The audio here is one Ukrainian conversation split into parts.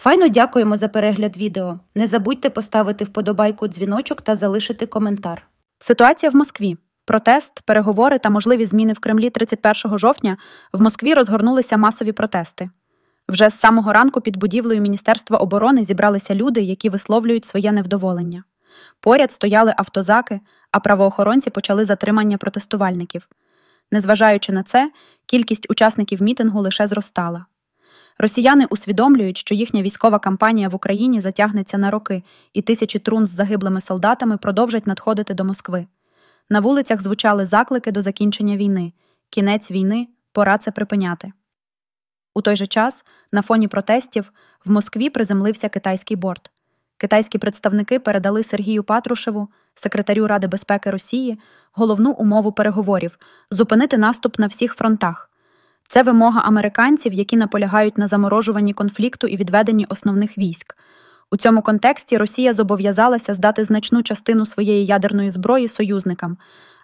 Файно дякуємо за перегляд відео. Не забудьте поставити вподобайку дзвіночок та залишити коментар. Ситуація в Москві. Протест, переговори та можливі зміни в Кремлі 31 жовтня в Москві розгорнулися масові протести. Вже з самого ранку під будівлею Міністерства оборони зібралися люди, які висловлюють своє невдоволення. Поряд стояли автозаки, а правоохоронці почали затримання протестувальників. Незважаючи на це, кількість учасників мітингу лише зростала. Росіяни усвідомлюють, що їхня військова кампанія в Україні затягнеться на роки, і тисячі трун з загиблими солдатами продовжать надходити до Москви. На вулицях звучали заклики до закінчення війни. Кінець війни, пора це припиняти. У той же час, на фоні протестів, в Москві приземлився китайський борт. Китайські представники передали Сергію Патрушеву, секретарю Ради безпеки Росії, головну умову переговорів зупинити наступ на всіх фронтах. Це вимога американців, які наполягають на заморожуванні конфлікту і відведенні основних військ. У цьому контексті Росія зобов'язалася здати значну частину своєї ядерної зброї союзникам,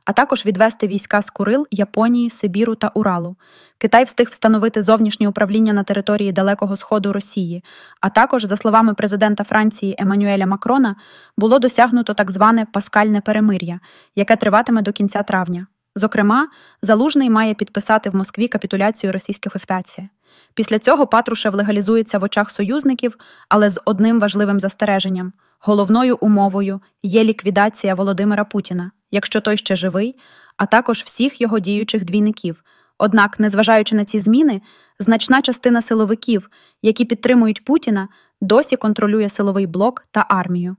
а також відвести війська з Курил, Японії, Сибіру та Уралу. Китай встиг встановити зовнішнє управління на території Далекого Сходу Росії, а також, за словами президента Франції Еммануеля Макрона, було досягнуто так зване паскальне перемир'я, яке триватиме до кінця травня. Зокрема, Залужний має підписати в Москві капітуляцію російських офіцій. Після цього Патрушев легалізується в очах союзників, але з одним важливим застереженням: головною умовою є ліквідація Володимира Путіна, якщо той ще живий, а також всіх його діючих двійників. Однак, незважаючи на ці зміни, значна частина силовиків, які підтримують Путіна, досі контролює силовий блок та армію.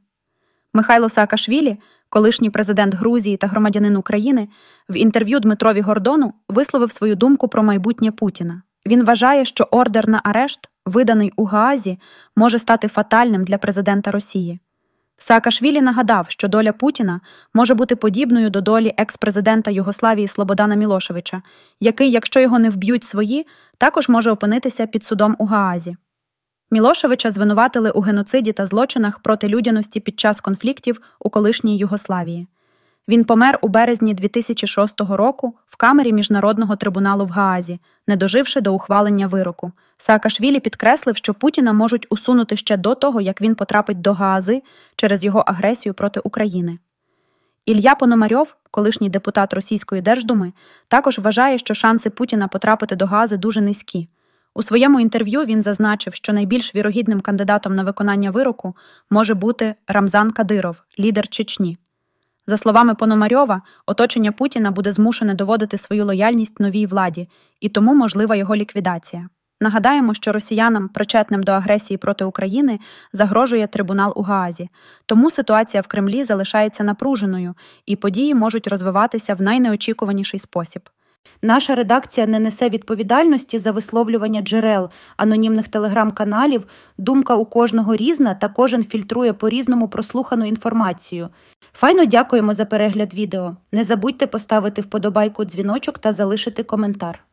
Михайло Саакашвілі, колишній президент Грузії та громадянин України, в інтерв'ю Дмитрові Гордону висловив свою думку про майбутнє Путіна. Він вважає, що ордер на арешт, виданий у Гаазі, може стати фатальним для президента Росії. Саакашвілі нагадав, що доля Путіна може бути подібною до долі екс-президента Югославії Слободана Мілошевича, який, якщо його не вб'ють свої, також може опинитися під судом у Гаазі. Мілошевича звинуватили у геноциді та злочинах проти людяності під час конфліктів у колишній Югославії. Він помер у березні 2006 року в камері міжнародного трибуналу в Гаазі, не доживши до ухвалення вироку. Саакашвілі підкреслив, що Путіна можуть усунути ще до того, як він потрапить до Гаази через його агресію проти України. Ілья Пономарьов, колишній депутат Російської Держдуми, також вважає, що шанси Путіна потрапити до Гаази дуже низькі. У своєму інтерв'ю він зазначив, що найбільш вірогідним кандидатом на виконання вироку може бути Рамзан Кадиров, лідер Чечні. За словами Пономарьова, оточення Путіна буде змушене доводити свою лояльність новій владі, і тому можлива його ліквідація. Нагадаємо, що росіянам, причетним до агресії проти України, загрожує трибунал у Гаазі, тому ситуація в Кремлі залишається напруженою і події можуть розвиватися в найнеочікуваніший спосіб. Наша редакція не несе відповідальності за висловлювання джерел, анонімних телеграм-каналів. Думка у кожного різна та кожен фільтрує по різному прослухану інформацію. Файно дякуємо за перегляд відео. Не забудьте поставити вподобайку дзвіночок та залишити коментар.